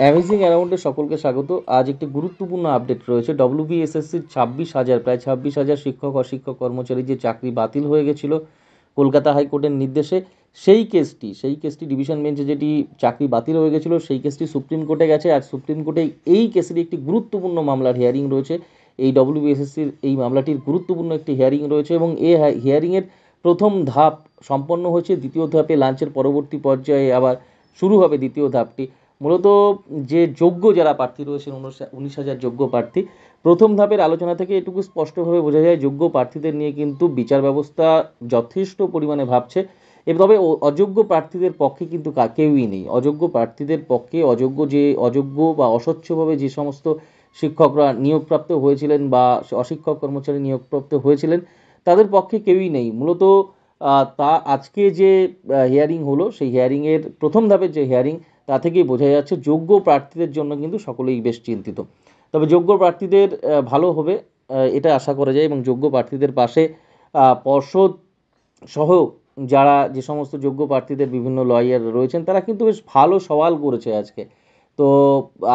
amazing অ্যারাউন্ডে সকলকে স্বাগত আজ একটি গুরুত্বপূর্ণ আপডেট রয়েছে ডব্লিউবিএসএসসির ছাব্বিশ হাজার প্রায় ছাব্বিশ হাজার শিক্ষক অশিক্ষক কর্মচারী যে চাকরি বাতিল হয়ে গেছিল কলকাতা হাইকোর্টের নির্দেশে সেই কেসটি সেই কেসটি ডিভিশন বেঞ্চে যেটি চাকরি বাতিল হয়ে গেছিল সেই কেসটি সুপ্রিম কোর্টে গেছে আর সুপ্রিম কোর্টে এই কেসের একটি গুরুত্বপূর্ণ মামলার হিয়ারিং রয়েছে এই ডব্লিউবিএসএসসির এই মামলাটির গুরুত্বপূর্ণ একটি হিয়ারিং রয়েছে এবং এই হিয়ারিংয়ের প্রথম ধাপ সম্পন্ন হয়েছে দ্বিতীয় ধাপে লাঞ্চের পরবর্তী পর্যায়ে আবার শুরু হবে দ্বিতীয় ধাপটি মূলত যে যোগ্য যারা প্রার্থী রয়েছেন উনিশ হাজার যোগ্য প্রার্থী প্রথম ধাপের আলোচনা থেকে এটুকু স্পষ্টভাবে বোঝা যায় যোগ্য প্রার্থীদের নিয়ে কিন্তু বিচার ব্যবস্থা যথেষ্ট পরিমাণে ভাবছে তবে অযোগ্য প্রার্থীদের পক্ষে কিন্তু কেউই নেই অযোগ্য প্রার্থীদের পক্ষে অযোগ্য যে অযোগ্য বা অস্বচ্ছভাবে যে সমস্ত শিক্ষকরা নিয়োগপ্রাপ্ত হয়েছিলেন বা অশিক্ষক কর্মচারী নিয়োগপ্রাপ্ত হয়েছিলেন তাদের পক্ষে কেউই নেই মূলত তা আজকে যে হিয়ারিং হলো সেই হিয়ারিংয়ের প্রথম ধাপের যে হিয়ারিং তা থেকেই বোঝা যাচ্ছে যোগ্য প্রার্থীদের জন্য কিন্তু সকলেই বেশ চিন্তিত তবে যোগ্য প্রার্থীদের ভালো হবে এটা আশা করা যায় এবং যোগ্য প্রার্থীদের পাশে পর্ষদ সহ যারা যে সমস্ত যোগ্য প্রার্থীদের বিভিন্ন লয়ার রয়েছেন তারা কিন্তু বেশ ভালো সওয়াল করেছে আজকে তো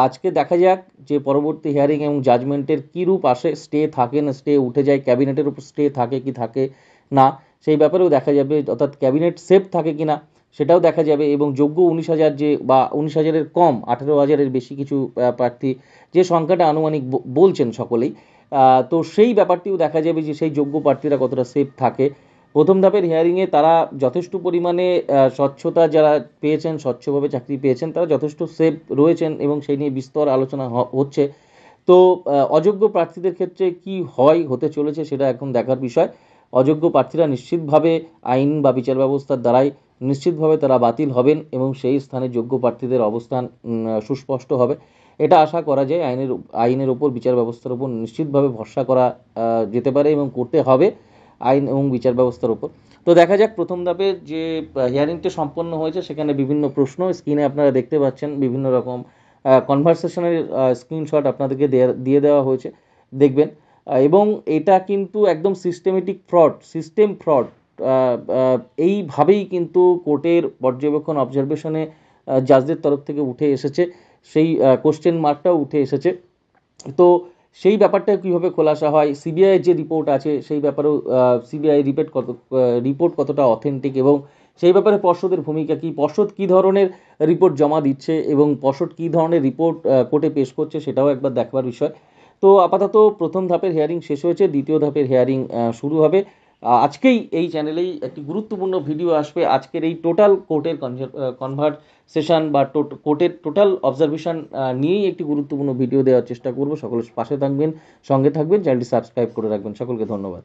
আজকে দেখা যাক যে পরবর্তী হিয়ারিং এবং জাজমেন্টের কী রূপ আসে স্টে থাকে না স্টে উঠে যায় ক্যাবিনেটের উপর স্টে থাকে কি থাকে না সেই ব্যাপারেও দেখা যাবে অর্থাৎ ক্যাবিনেট সেফ থাকে কি না সেটাও দেখা যাবে এবং যোগ্য উনিশ হাজার যে বা উনিশ হাজারের কম আঠেরো হাজারের বেশি কিছু প্রার্থী যে সংখ্যাটা আনুমানিক বলছেন সকলেই তো সেই ব্যাপারটিও দেখা যাবে যে সেই যোগ্য প্রার্থীরা কতটা সেফ থাকে প্রথম ধাপের হিয়ারিংয়ে তারা যথেষ্ট পরিমাণে স্বচ্ছতা যারা পেয়েছেন স্বচ্ছভাবে চাকরি পেয়েছেন তারা যথেষ্ট সেফ রয়েছেন এবং সেই নিয়ে বিস্তর আলোচনা হচ্ছে তো অযোগ্য প্রার্থীদের ক্ষেত্রে কি হয় হতে চলেছে সেটা এখন দেখার বিষয় অযোগ্য প্রার্থীরা নিশ্চিতভাবে আইন বা বিচার ব্যবস্থার দ্বারাই নিশ্চিতভাবে তারা বাতিল হবেন এবং সেই স্থানে যোগ্য প্রার্থীদের অবস্থান সুস্পষ্ট হবে এটা আশা করা যায় আইনের আইনের ওপর বিচার ব্যবস্থার উপর নিশ্চিতভাবে ভরসা করা যেতে পারে এবং করতে হবে আইন এবং বিচার ব্যবস্থার উপর তো দেখা যাক প্রথম ধাপে যে হিয়ারিংটি সম্পন্ন হয়েছে সেখানে বিভিন্ন প্রশ্ন স্ক্রিনে আপনারা দেখতে পাচ্ছেন বিভিন্ন রকম কনভারসেশনের স্ক্রিনশট আপনাদেরকে দিয়ে দেওয়া হয়েছে দেখবেন এবং এটা কিন্তু একদম সিস্টেমেটিক ফ্রড সিস্টেম ফ্রড এইভাবেই কিন্তু কোর্টের পর্যবেক্ষণ অবজারভেশনে জাজদের তরফ থেকে উঠে এসেছে সেই কোশ্চেন মার্কটাও উঠে এসেছে তো সেই ব্যাপারটা কীভাবে খোলাসা হয় সিবিআইয়ের যে রিপোর্ট আছে সেই ব্যাপারেও সিবিআই রিপোর্ট কত রিপোর্ট কতটা অথেন্টিক এবং সেই ব্যাপারে পর্ষদের ভূমিকা কী পর্ষদ কী ধরনের রিপোর্ট জমা দিচ্ছে এবং পর্ষদ কী ধরনের রিপোর্ট কোর্টে পেশ করছে সেটাও একবার দেখবার বিষয় তো আপাতত প্রথম ধাপের হেয়ারিং শেষ হয়েছে দ্বিতীয় ধাপের হেয়ারিং শুরু হবে আজকেই এই চ্যানেলেই একটি গুরুত্বপূর্ণ ভিডিও আসবে আজকের এই টোটাল কোর্টের কনভার্ট সেশন বা কোর্টের টোটাল অবজারভেশন নিয়েই একটি গুরুত্বপূর্ণ ভিডিও দেওয়ার চেষ্টা করব সকলে পাশে থাকবেন সঙ্গে থাকবেন চ্যানেলটি সাবস্ক্রাইব করে রাখবেন সকলকে ধন্যবাদ